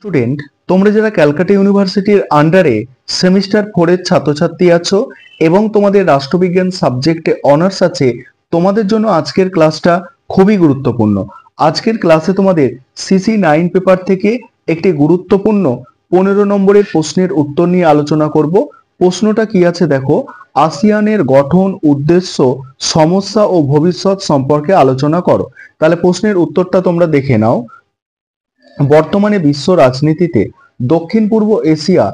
student তোমরা যারা ক্যালকাটা ইউনিভার্সিটির আন্ডারে সেমিস্টার ফোরের ছাত্রছাত্রী আছো এবং তোমাদের রাষ্ট্রবিজ্ঞান সাবজেক্টে অনার্স আছে তোমাদের জন্য আজকের ক্লাসটা খুবই গুরুত্বপূর্ণ আজকের ক্লাসে তোমাদের সিসি নাইন পেপার থেকে একটি গুরুত্বপূর্ণ পনেরো নম্বরের প্রশ্নের উত্তর নিয়ে আলোচনা করব প্রশ্নটা কি আছে দেখো আসিয়ানের গঠন উদ্দেশ্য সমস্যা ও ভবিষ্যৎ সম্পর্কে আলোচনা করো তাহলে প্রশ্নের উত্তরটা তোমরা দেখে নাও বর্তমানে বিশ্ব রাজনীতিতে দক্ষিণ পূর্ব এশিয়া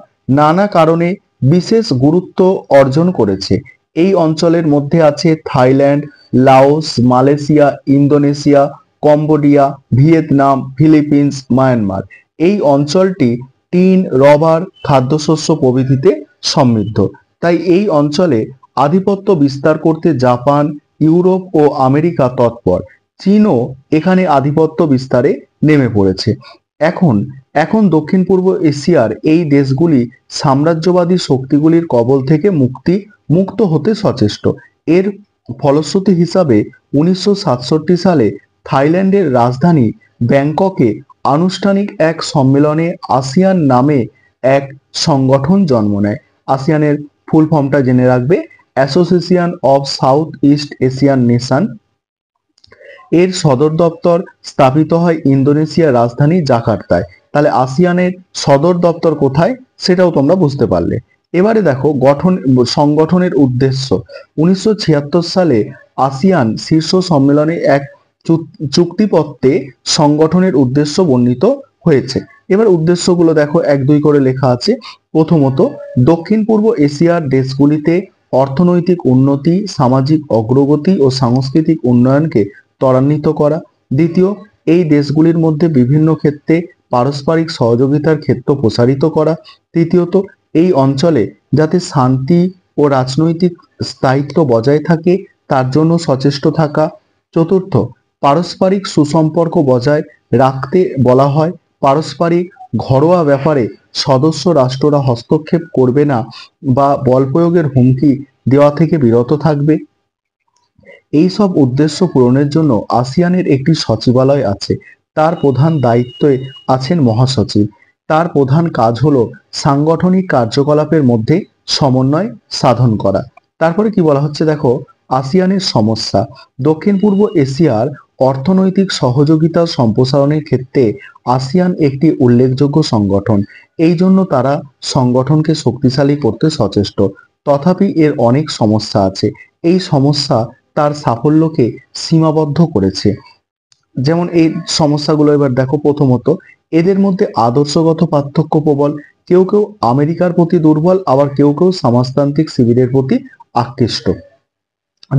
নানা কারণে বিশেষ গুরুত্ব অর্জন করেছে এই অঞ্চলের মধ্যে আছে Thailand Laos Malaysia Indonesia Cambodia Vietnam Philippines Myanmar এই অঞ্চলটি টিন রবার খাদ্যশস্য প্রভৃতিতে সমৃদ্ধ তাই এই অঞ্চলে আধিপত্য বিস্তার করতে জাপান ইউরোপ ও আমেরিকা তৎপর চীনও এখানে আধিপত্য বিস্তারে নেমে পড়েছে এখন এখন দক্ষিণ পূর্ব এশিয়ার এই দেশগুলি সাম্রাজ্যবাদী শক্তিগুলির কবল থেকে মুক্তি মুক্ত হতে সচেষ্ট এর ফলশ্রুতি হিসাবে উনিশশো সালে থাইল্যান্ডের রাজধানী ব্যাংককে আনুষ্ঠানিক এক সম্মেলনে আসিয়ান নামে এক সংগঠন জন্ম নেয় আসিয়ানের ফুল ফর্মটা জেনে রাখবে association of South East Asian nation এর সদর দপ্তর স্থাপিত হয় ইন্দোনেশিয়ার রাজধানী জাকার্তায় তাহলে আসিয়ানের সদর দপ্তর কোথায় সেটাও তোমরা বুঝতে পারলে এবারে দেখো গঠন সংগঠনের উদ্দেশ্য উনিশশো সালে আসিয়ান শীর্ষ সম্মেলনে এক চুক্তিপত্রে সংগঠনের উদ্দেশ্য বর্ণিত হয়েছে এবার উদ্দেশ্যগুলো দেখো এক দুই করে লেখা আছে প্রথমত দক্ষিণ পূর্ব এশিয়ার দেশগুলিতে অর্থনৈতিক উন্নতি সামাজিক অগ্রগতি ও সাংস্কৃতিক উন্নয়নকে ত্বরান্বিত করা দ্বিতীয় এই দেশগুলির মধ্যে বিভিন্ন ক্ষেত্রে পারস্পরিক সহযোগিতার ক্ষেত্র প্রসারিত করা তৃতীয়ত এই অঞ্চলে যাতে শান্তি ও রাজনৈতিক স্থায়িত্ব বজায় থাকে তার জন্য সচেষ্ট থাকা চতুর্থ পারস্পরিক সুসম্পর্ক বজায় রাখতে বলা হয় পারস্পরিক ঘরোয়া ব্যাপারে সদস্য রাষ্ট্ররা হস্তক্ষেপ করবে না বা বল প্রয়োগের হুমকি দেওয়া থেকে বিরত থাকবে এই সব উদ্দেশ্য পূরণের জন্য আসিয়ানের একটি সচিবালয় আছে তার প্রধান দায়িত্বে আছেন মহাসচিব তার প্রধান কাজ হলো সাংগঠনিক কার্যকলাপের মধ্যে সমন্বয় সাধন করা তারপরে কি বলা হচ্ছে দেখো আসিয়ানের সমস্যা দক্ষিণ পূর্ব এশিয়ার অর্থনৈতিক সহযোগিতা সম্প্রসারণের ক্ষেত্রে আসিয়ান একটি উল্লেখযোগ্য সংগঠন এই জন্য তারা সংগঠনকে শক্তিশালী করতে সচেষ্ট তথাপি এর অনেক সমস্যা আছে এই সমস্যা তার সাফল্যকে সীমাবদ্ধ করেছে যেমন এই সমস্যাগুলো এবার দেখো প্রথমত এদের মধ্যে আদর্শগত পার্থক্য প্রবল কেউ কেউ আমেরিকার প্রতি দুর্বল আবার কেউ কেউ সমাজতান্ত্রিক শিবিরের প্রতি আকৃষ্ট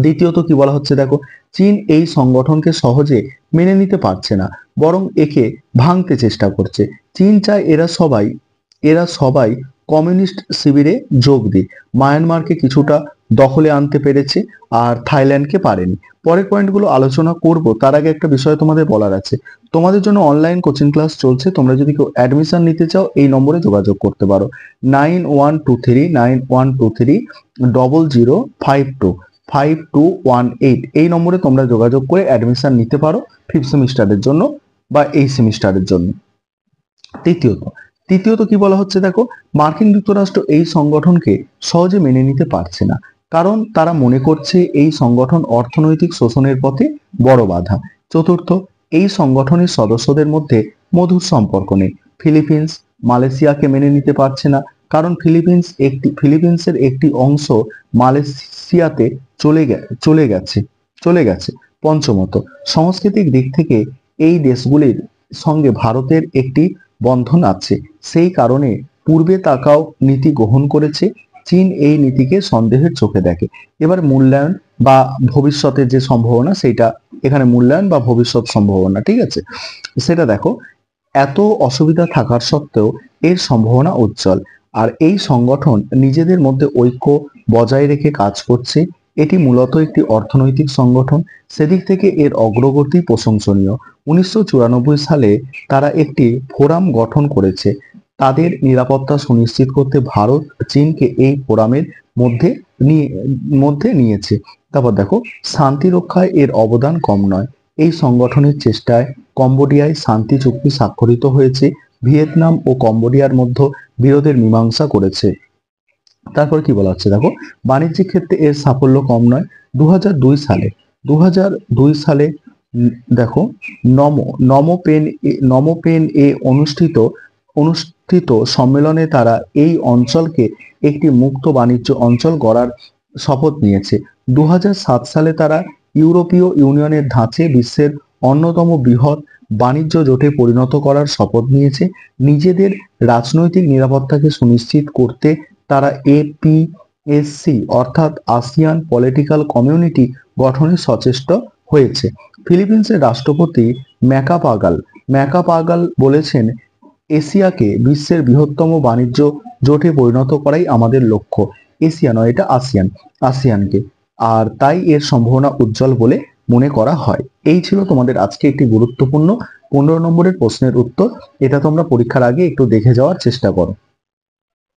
দ্বিতীয়ত কি বলা হচ্ছে দেখো চীন এই সংগঠনকে সহজে মেনে নিতে পারছে না বরং একে ভাঙতে চেষ্টা করছে চীন চায় এরা সবাই এরা সবাই কমিউনিস্ট শিবিরে যোগ দিক মায়ানমারকে কিছুটা দখলে আনতে পেরেছে আর থাইল্যান্ডকে পারেনি পরের পয়েন্টগুলো আলোচনা করব তার আগে একটা বিষয় তোমাদের বলার আছে তোমাদের জন্য অনলাইন কোচিং ক্লাস চলছে তোমরা যদি কেউ অ্যাডমিশন নিতে চাও এই নম্বরে যোগাযোগ করতে পারো nine one two three nine one two three double zero five two five two one eight এই নম্বরে তোমরা যোগাযোগ করে অ্যাডমিশন নিতে পারো ফিফথ সেমিস্টারের জন্য বা এই সেমিস্টারের জন্য তৃতীয়ত তৃতীয়ত কি বলা হচ্ছে দেখো মার্কিন যুক্তরাষ্ট্র এই সংগঠনকে সহজে মেনে নিতে পারছে না কারণ তারা মনে করছে এই সংগঠন অর্থনৈতিক শোষণের পথে বড় বাধা চতুর্থ এই সংগঠনের সদস্যদের মধ্যে মধুর সম্পর্ক নেই ফিলিপিন্স মালয়েশিয়াকে মেনে নিতে পারছে না কারণ ফিলিপিন্স একটি ফিলিপিন্সের একটি অংশ মালয়েশিয়াতে চলে চলে গেছে চলে গেছে পঞ্চমত সাংস্কৃতিক দিক থেকে এই দেশগুলির সঙ্গে ভারতের একটি বন্ধন আছে সেই কারণে পূর্বে তাকাও নীতি গ্রহণ করেছে চীন এই নীতিকে সন্দেহের চোখে দেখে এবার মূল্যায়ন বা ভবিষ্যতের যে সম্ভাবনা সেটা এখানে মূল্যায়ন বা ভবিষ্যৎ সম্ভাবনা ঠিক আছে সেটা দেখো এত অসুবিধা থাকার সত্ত্বেও এর সম্ভাবনা উজ্জ্বল আর এই সংগঠন নিজেদের মধ্যে ঐক্য বজায় রেখে কাজ করছে এটি মূলত একটি অর্থনৈতিক সংগঠন সেদিক থেকে এর অগ্রগতি প্রশংসনীয় উনিশশো সালে তারা একটি ফোরাম গঠন করেছে তাদের নিরাপত্তা সুনিশ্চিত করতে ভারত চীনকে এই ফোরামের মধ্যে নিয়ে মধ্যে নিয়েছে তারপর দেখো শান্তি রক্ষায় এর অবদান কম নয় এই সংগঠনের চেষ্টায় কম্বোডিয়ায় শান্তি চুক্তি স্বাক্ষরিত হয়েছে ভিয়েতনাম ও কম্বোডিয়ার মধ্যে বিরোধের মীমাংসা করেছে তারপর কি বলা হচ্ছে দেখো বাণিজ্যিক ক্ষেত্রে এর সাফল্য কম নয় দু সালে দু সালে দেখো নমো নমো পেন নমো পেন এ অনুষ্ঠিত অনুষ্ঠিত সম্মেলনে তারা এই অঞ্চলকে একটি মুক্ত বাণিজ্য অঞ্চল গড়ার শপথ নিয়েছে দু সালে তারা ইউরোপীয় ইউনিয়নের ধাঁচে বিশ্বের অন্যতম বৃহৎ বাণিজ্য জোটে পরিণত করার শপথ নিয়েছে নিজেদের রাজনৈতিক নিরাপত্তাকে সুনিশ্চিত করতে তারা এপিএসসি অর্থাৎ আসিয়ান পলিটিক্যাল কমিউনিটি গঠনে সচেষ্ট হয়েছে ফিলিপিন্সের রাষ্ট্রপতি ম্যাকাপাগাল পাগাল বলেছেন এশিয়াকে বিশ্বের বৃহত্তম বাণিজ্য জোটে পরিণত করাই আমাদের লক্ষ্য এশিয়া নয় এটা আসিয়ান আসিয়ানকে আর তাই এর সম্ভাবনা উজ্জ্বল বলে মনে করা হয় এই ছিল তোমাদের আজকে একটি গুরুত্বপূর্ণ পনেরো নম্বরের প্রশ্নের উত্তর এটা তোমরা পরীক্ষার আগে একটু দেখে যাওয়ার চেষ্টা করো